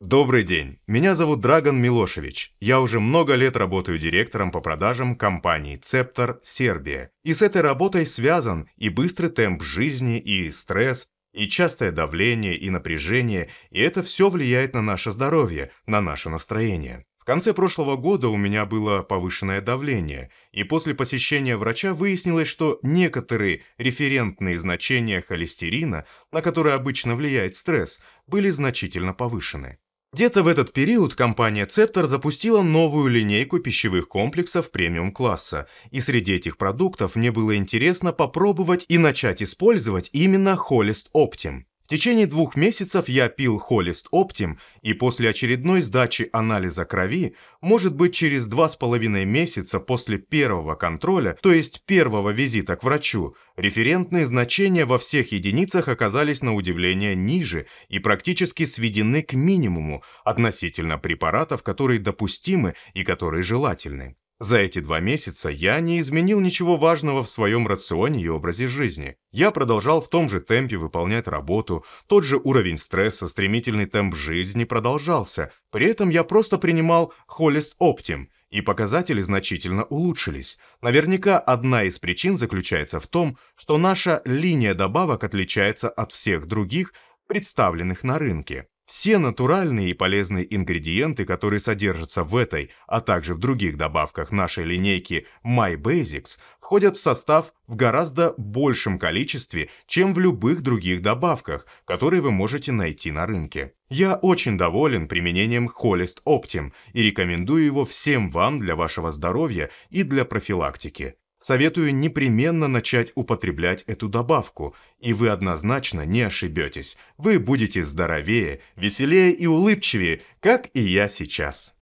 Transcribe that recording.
Добрый день, меня зовут Драгон Милошевич. Я уже много лет работаю директором по продажам компании «Цептор Сербия». И с этой работой связан и быстрый темп жизни, и стресс, и частое давление, и напряжение, и это все влияет на наше здоровье, на наше настроение. В конце прошлого года у меня было повышенное давление, и после посещения врача выяснилось, что некоторые референтные значения холестерина, на которые обычно влияет стресс, были значительно повышены. Где-то в этот период компания Цептор запустила новую линейку пищевых комплексов премиум-класса, и среди этих продуктов мне было интересно попробовать и начать использовать именно Холест Оптим. В течение двух месяцев я пил Холест оптим, и после очередной сдачи анализа крови, может быть через два с половиной месяца после первого контроля, то есть первого визита к врачу, референтные значения во всех единицах оказались на удивление ниже и практически сведены к минимуму относительно препаратов, которые допустимы и которые желательны. За эти два месяца я не изменил ничего важного в своем рационе и образе жизни. Я продолжал в том же темпе выполнять работу, тот же уровень стресса, стремительный темп жизни продолжался. При этом я просто принимал холест оптим, и показатели значительно улучшились. Наверняка одна из причин заключается в том, что наша линия добавок отличается от всех других, представленных на рынке. Все натуральные и полезные ингредиенты, которые содержатся в этой, а также в других добавках нашей линейки My Basics, входят в состав в гораздо большем количестве, чем в любых других добавках, которые вы можете найти на рынке. Я очень доволен применением Холест Optim и рекомендую его всем вам для вашего здоровья и для профилактики. Советую непременно начать употреблять эту добавку, и вы однозначно не ошибетесь. Вы будете здоровее, веселее и улыбчивее, как и я сейчас.